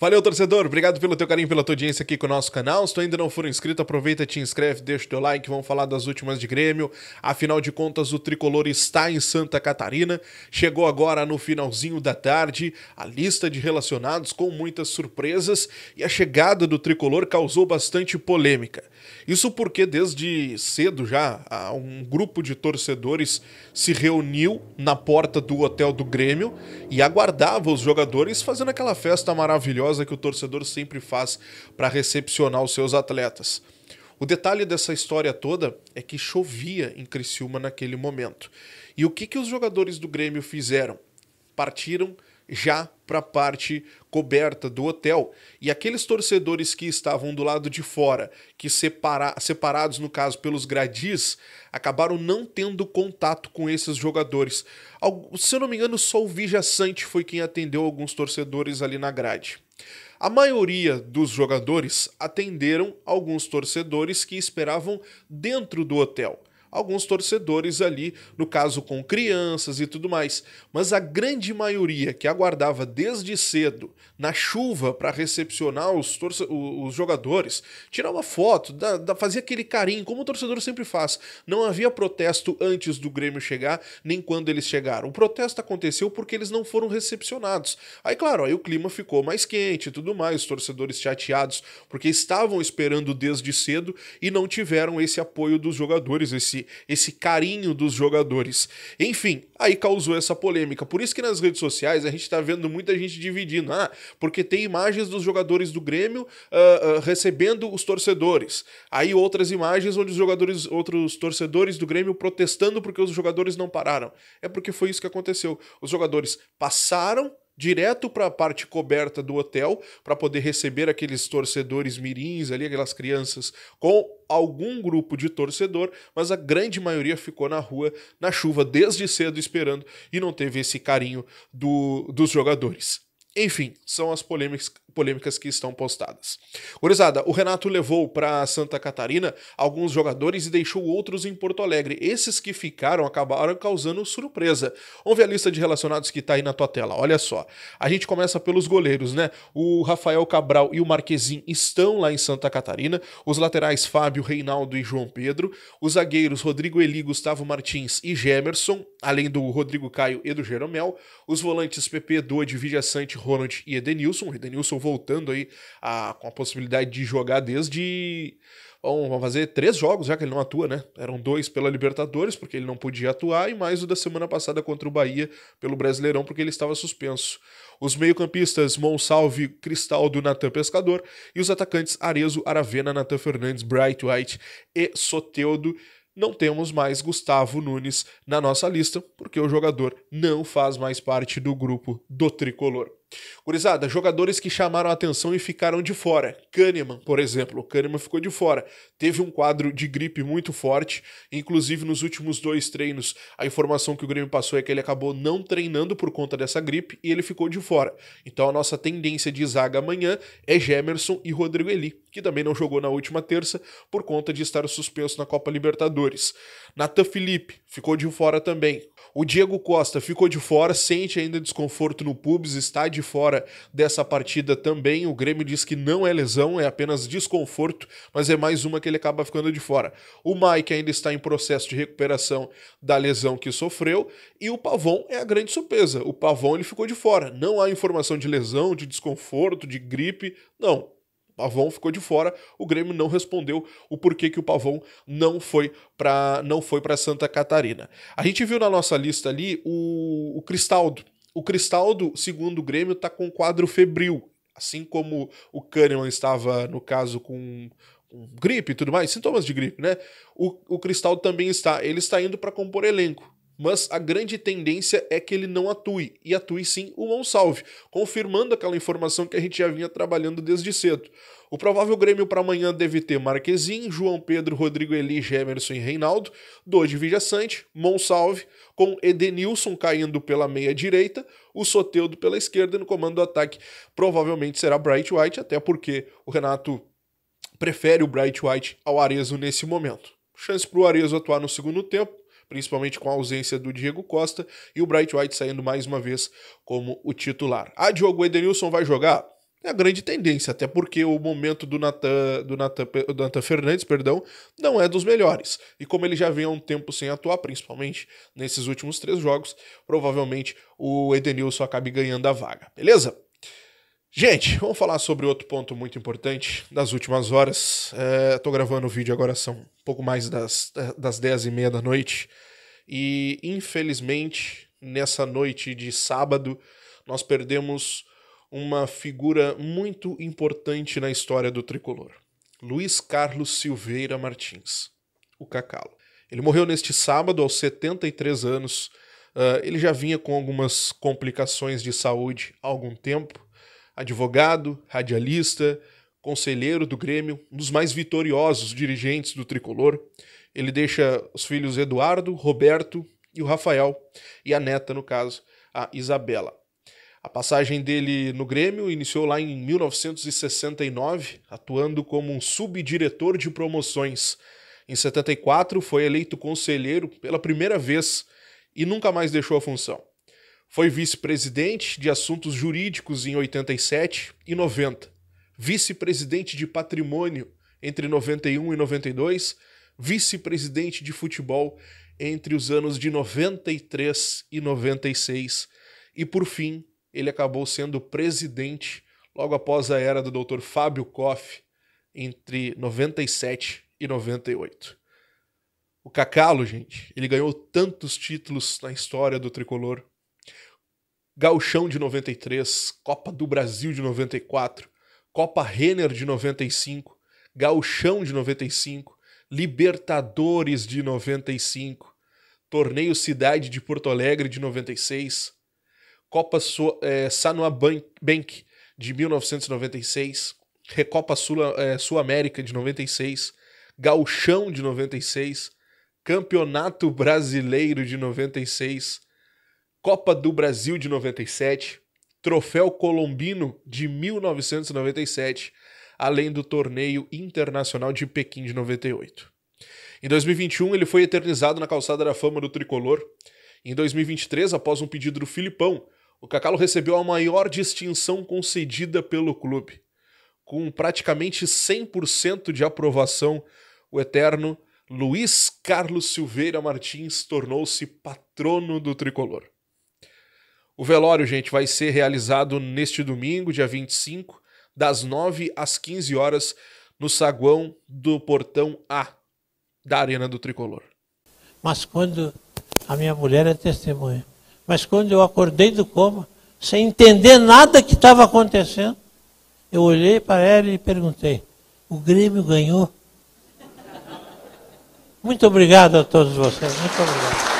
Valeu, torcedor. Obrigado pelo teu carinho, pela tua audiência aqui com o nosso canal. Se tu ainda não for inscrito, aproveita, te inscreve, deixa o teu like. Vamos falar das últimas de Grêmio. Afinal de contas, o tricolor está em Santa Catarina. Chegou agora no finalzinho da tarde a lista de relacionados com muitas surpresas e a chegada do tricolor causou bastante polêmica. Isso porque desde cedo já um grupo de torcedores se reuniu na porta do hotel do Grêmio e aguardava os jogadores fazendo aquela festa maravilhosa maravilhosa que o torcedor sempre faz para recepcionar os seus atletas. O detalhe dessa história toda é que chovia em Criciúma naquele momento. E o que, que os jogadores do Grêmio fizeram? Partiram já para a parte coberta do hotel. E aqueles torcedores que estavam do lado de fora, que separa, separados no caso pelos gradis, acabaram não tendo contato com esses jogadores. Algo, se eu não me engano, só o Vija Sante foi quem atendeu alguns torcedores ali na grade. A maioria dos jogadores atenderam alguns torcedores que esperavam dentro do hotel, alguns torcedores ali, no caso com crianças e tudo mais, mas a grande maioria que aguardava desde cedo na chuva para recepcionar os, os jogadores, tirar uma foto, da, da, fazia aquele carinho, como o torcedor sempre faz. Não havia protesto antes do Grêmio chegar, nem quando eles chegaram. O protesto aconteceu porque eles não foram recepcionados. Aí, claro, aí o clima ficou mais quente e tudo mais, os torcedores chateados porque estavam esperando desde cedo e não tiveram esse apoio dos jogadores, esse esse, esse carinho dos jogadores. Enfim, aí causou essa polêmica. Por isso que nas redes sociais a gente está vendo muita gente dividindo. Ah, porque tem imagens dos jogadores do Grêmio uh, uh, recebendo os torcedores. Aí outras imagens onde os jogadores, outros torcedores do Grêmio protestando porque os jogadores não pararam. É porque foi isso que aconteceu. Os jogadores passaram direto para a parte coberta do hotel, para poder receber aqueles torcedores mirins ali, aquelas crianças com algum grupo de torcedor, mas a grande maioria ficou na rua, na chuva, desde cedo esperando e não teve esse carinho do, dos jogadores. Enfim, são as polêmicas, polêmicas que estão postadas. Gurizada, o Renato levou para Santa Catarina alguns jogadores e deixou outros em Porto Alegre. Esses que ficaram acabaram causando surpresa. Vamos ver a lista de relacionados que está aí na tua tela. Olha só. A gente começa pelos goleiros, né? O Rafael Cabral e o Marquezin estão lá em Santa Catarina. Os laterais Fábio, Reinaldo e João Pedro. Os zagueiros Rodrigo Eli, Gustavo Martins e Gemerson, além do Rodrigo Caio e do Jeromel. Os volantes PP, Doide, Vidia Sante, Ronald e Edenilson. O Edenilson voltando aí a, com a possibilidade de jogar desde. Bom, vão fazer três jogos já que ele não atua, né? Eram dois pela Libertadores, porque ele não podia atuar, e mais o da semana passada contra o Bahia pelo Brasileirão, porque ele estava suspenso. Os meio-campistas Monsalve, Cristaldo, Natan Pescador, e os atacantes Arezo, Aravena, Natan Fernandes, Bright White e Soteudo não temos mais Gustavo Nunes na nossa lista, porque o jogador não faz mais parte do grupo do tricolor. Curizada, jogadores que chamaram atenção e ficaram de fora. Kahneman, por exemplo, o Kahneman ficou de fora. Teve um quadro de gripe muito forte, inclusive nos últimos dois treinos. A informação que o Grêmio passou é que ele acabou não treinando por conta dessa gripe e ele ficou de fora. Então a nossa tendência de zaga amanhã é Gemerson e Rodrigo Eli, que também não jogou na última terça por conta de estar suspenso na Copa Libertadores. Natan Felipe ficou de fora também. O Diego Costa ficou de fora, sente ainda desconforto no pubis, está de fora dessa partida também. O Grêmio diz que não é lesão, é apenas desconforto, mas é mais uma que ele acaba ficando de fora. O Mike ainda está em processo de recuperação da lesão que sofreu e o Pavon é a grande surpresa. O Pavon ele ficou de fora. Não há informação de lesão, de desconforto, de gripe, não Pavão ficou de fora. O Grêmio não respondeu o porquê que o Pavão não foi para não foi para Santa Catarina. A gente viu na nossa lista ali o, o Cristaldo. O Cristaldo, segundo o Grêmio, está com quadro febril, assim como o Kahneman estava no caso com gripe e tudo mais, sintomas de gripe, né? O, o Cristaldo também está, ele está indo para compor elenco mas a grande tendência é que ele não atue, e atue sim o Monsalve, confirmando aquela informação que a gente já vinha trabalhando desde cedo. O provável Grêmio para amanhã deve ter Marquezin, João Pedro, Rodrigo Eli, Gemerson e Reinaldo, Dodi Sante, Monsalve, com Edenilson caindo pela meia direita, o Soteudo pela esquerda e no comando do ataque provavelmente será Bright White, até porque o Renato prefere o Bright White ao Arezo nesse momento. Chance para o Arezo atuar no segundo tempo, principalmente com a ausência do Diego Costa, e o Bright White saindo mais uma vez como o titular. Ah, Diogo Edenilson vai jogar? é a grande tendência, até porque o momento do Natan, do Natan, do Natan Fernandes perdão, não é dos melhores. E como ele já vem há um tempo sem atuar, principalmente nesses últimos três jogos, provavelmente o Edenilson acabe ganhando a vaga, beleza? Gente, vamos falar sobre outro ponto muito importante das últimas horas. Estou é, gravando o vídeo agora, são pouco mais das, é, das 10 e meia da noite. E, infelizmente, nessa noite de sábado, nós perdemos uma figura muito importante na história do tricolor: Luiz Carlos Silveira Martins, o Cacalo. Ele morreu neste sábado, aos 73 anos. Uh, ele já vinha com algumas complicações de saúde há algum tempo advogado, radialista, conselheiro do Grêmio, um dos mais vitoriosos dirigentes do tricolor. Ele deixa os filhos Eduardo, Roberto e o Rafael, e a neta, no caso, a Isabela. A passagem dele no Grêmio iniciou lá em 1969, atuando como um subdiretor de promoções. Em 74 foi eleito conselheiro pela primeira vez e nunca mais deixou a função. Foi vice-presidente de assuntos jurídicos em 87 e 90, vice-presidente de patrimônio entre 91 e 92, vice-presidente de futebol entre os anos de 93 e 96 e por fim ele acabou sendo presidente logo após a era do Dr. Fábio Koff entre 97 e 98. O Cacalo, gente, ele ganhou tantos títulos na história do tricolor Gauchão de 93, Copa do Brasil de 94, Copa Renner de 95, Gauchão de 95, Libertadores de 95, Torneio Cidade de Porto Alegre de 96, Copa so é, Sanoa Bank de 1996, Recopa Sul, é, Sul América de 96, Gauchão de 96, Campeonato Brasileiro de 96, Copa do Brasil de 97, Troféu Colombino de 1997, além do Torneio Internacional de Pequim de 98. Em 2021, ele foi eternizado na calçada da fama do tricolor. Em 2023, após um pedido do Filipão, o Cacalo recebeu a maior distinção concedida pelo clube. Com praticamente 100% de aprovação, o eterno Luiz Carlos Silveira Martins tornou-se patrono do tricolor. O velório, gente, vai ser realizado neste domingo, dia 25, das 9 às 15 horas, no saguão do portão A da Arena do Tricolor. Mas quando a minha mulher é testemunha, mas quando eu acordei do coma, sem entender nada que estava acontecendo, eu olhei para ela e perguntei: "O Grêmio ganhou?" Muito obrigado a todos vocês. Muito obrigado.